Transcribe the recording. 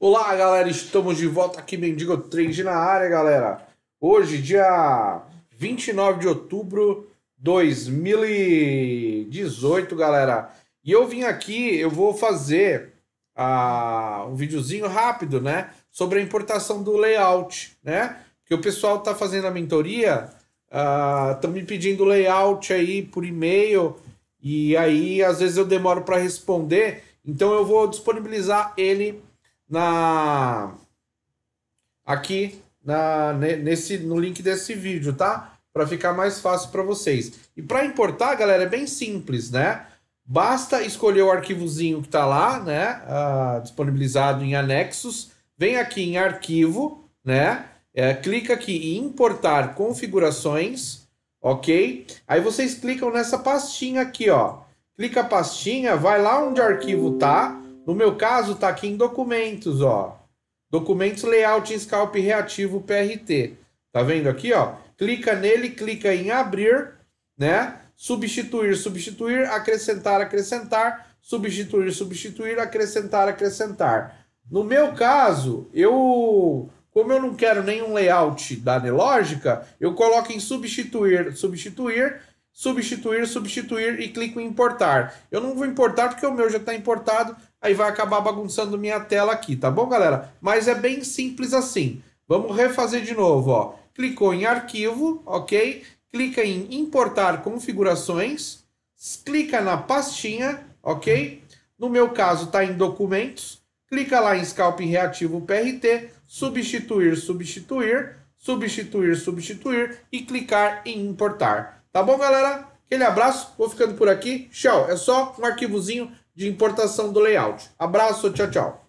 Olá, galera, estamos de volta aqui, Mendigo Trade na área, galera. Hoje, dia 29 de outubro de 2018, galera. E eu vim aqui, eu vou fazer uh, um videozinho rápido, né, sobre a importação do layout, né? Que o pessoal tá fazendo a mentoria, estão ah, uh, me pedindo layout aí por e-mail e aí às vezes eu demoro para responder, então eu vou disponibilizar ele na aqui na nesse no link desse vídeo, tá? Para ficar mais fácil para vocês. E para importar, galera, é bem simples, né? Basta escolher o arquivozinho que está lá, né? Ah, disponibilizado em anexos. Vem aqui em arquivo, né? É, clica aqui em importar configurações, ok? Aí vocês clicam nessa pastinha aqui, ó. Clica a pastinha, vai lá onde o arquivo tá, no meu caso, está aqui em documentos, ó. Documentos layout em scalp reativo PRT. Tá vendo aqui, ó? Clica nele, clica em abrir, né? Substituir, substituir, acrescentar, acrescentar, substituir, substituir, acrescentar, acrescentar. No meu caso, eu como eu não quero nenhum layout da Nelógica, eu coloco em substituir, substituir, substituir, substituir e clico em importar. Eu não vou importar porque o meu já está importado, aí vai acabar bagunçando minha tela aqui, tá bom, galera? Mas é bem simples assim. Vamos refazer de novo, ó. Clicou em arquivo, ok? Clica em importar configurações, clica na pastinha, ok? No meu caso está em documentos, clica lá em scalping reativo PRT, substituir, substituir, substituir, substituir e clicar em importar. Tá bom, galera? Aquele abraço, vou ficando por aqui. Tchau, é só um arquivozinho de importação do layout. Abraço, tchau, tchau.